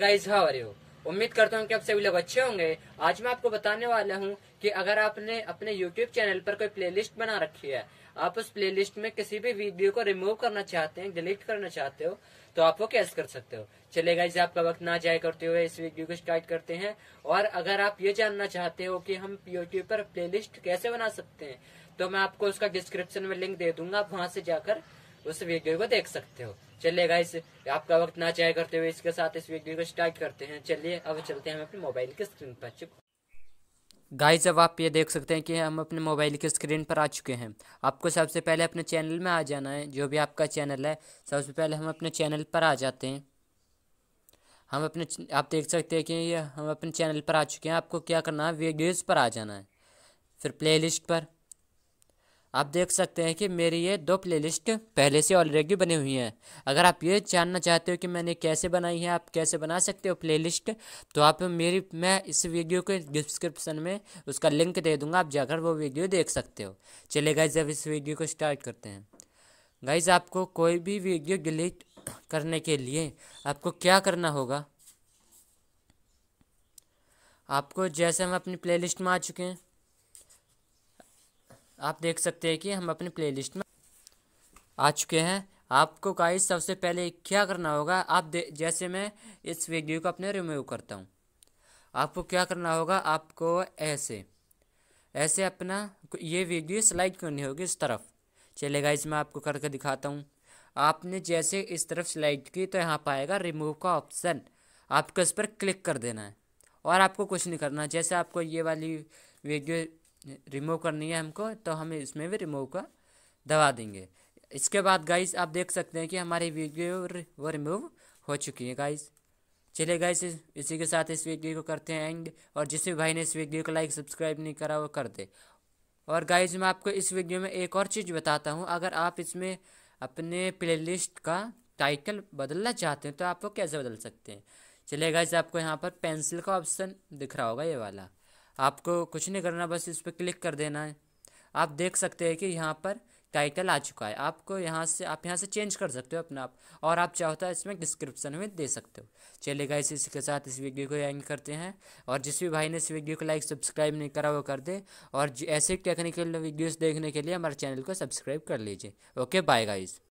guys how are you उम्मीद करता हूँ कि आप सभी लोग अच्छे होंगे आज मैं आपको बताने वाला हूँ कि अगर आपने अपने YouTube चैनल पर कोई प्लेलिस्ट बना रखी है आप उस प्लेलिस्ट में किसी भी वीडियो को रिमूव करना चाहते हैं डिलीट करना चाहते हो तो आप वो कैसे कर सकते हो चले गाइज आपका वक्त ना जाए करते हुए इस वीडियो को स्टार्ट करते हैं और अगर आप ये जानना चाहते हो कि हम यूट्यूब पर प्ले कैसे बना सकते हैं तो मैं आपको उसका डिस्क्रिप्शन में लिंक दे दूंगा आप वहां से जाकर उस वीडियो को देख सकते हो चलिए गाइस आपका वक्त ना चाहे करते हुए इसके साथ इस वीडियो को स्टार्ट करते हैं चलिए अब चलते हैं हम अपने मोबाइल के स्क्रीन पर चुप गाइस अब आप ये देख सकते हैं कि हम अपने मोबाइल के स्क्रीन पर आ चुके हैं आपको सबसे पहले अपने चैनल में आ जाना है जो भी आपका चैनल है सबसे पहले हम अपने चैनल पर आ जाते हैं हम अपने आप देख सकते हैं कि हम अपने चैनल पर आ चुके हैं आपको क्या करना है वीडियोज़ पर आ जाना है फिर प्लेलिस्ट पर आप देख सकते हैं कि मेरी ये दो प्लेलिस्ट पहले से ऑलरेडी बनी हुई हैं अगर आप ये जानना चाहते हो कि मैंने कैसे बनाई है आप कैसे बना सकते हो प्लेलिस्ट तो आप मेरी मैं इस वीडियो के डिस्क्रिप्शन में उसका लिंक दे दूंगा आप जाकर वो वीडियो देख सकते हो चले गाइज अब इस वीडियो को स्टार्ट करते हैं गाइज आपको कोई भी वीडियो डिलीट करने के लिए आपको क्या करना होगा आपको जैसे हम अपनी प्ले में आ चुके हैं आप देख सकते हैं कि हम अपने प्लेलिस्ट में आ चुके हैं आपको गाइस सबसे पहले क्या करना होगा आप जैसे मैं इस वीडियो को अपने रिमूव करता हूँ आपको क्या करना होगा आपको ऐसे ऐसे अपना ये वीडियो स्लाइड करनी होगी इस तरफ चले गाइस मैं आपको करके दिखाता हूँ आपने जैसे इस तरफ स्लाइड की तो यहाँ पाएगा रिमूव का ऑप्शन आपको इस पर क्लिक कर देना है और आपको कुछ नहीं करना जैसे आपको ये वाली वीडियो रिमूव करनी है हमको तो हम इसमें भी रिमूव का दबा देंगे इसके बाद गाइस आप देख सकते हैं कि हमारी वीडियो वो रिमूव हो चुकी है गाइस चलिए गाइस इसी के साथ इस वीडियो को करते हैं एंड और जिस भी भाई ने इस वीडियो को लाइक सब्सक्राइब नहीं करा वो कर दे और गाइस मैं आपको इस वीडियो में एक और चीज़ बताता हूँ अगर आप इसमें अपने प्ले का टाइटल बदलना चाहते हैं तो आप वो कैसे बदल सकते हैं चलिए गाइस आपको यहाँ पर पेंसिल का ऑप्शन दिख रहा होगा ये वाला आपको कुछ नहीं करना बस इस पर क्लिक कर देना है आप देख सकते हैं कि यहाँ पर टाइटल आ चुका है आपको यहाँ से आप यहाँ से चेंज कर सकते हो अपना आप और आप चाहो तो इसमें डिस्क्रिप्शन में दे सकते हो चलेगा इसी इसके साथ इस वीडियो को एंड करते हैं और जिस भी भाई ने इस वीडियो को लाइक सब्सक्राइब नहीं करा वो कर दे और ऐसे टेक्निकल वीडियोस देखने के लिए हमारे चैनल को सब्सक्राइब कर लीजिए ओके बाय गाइज़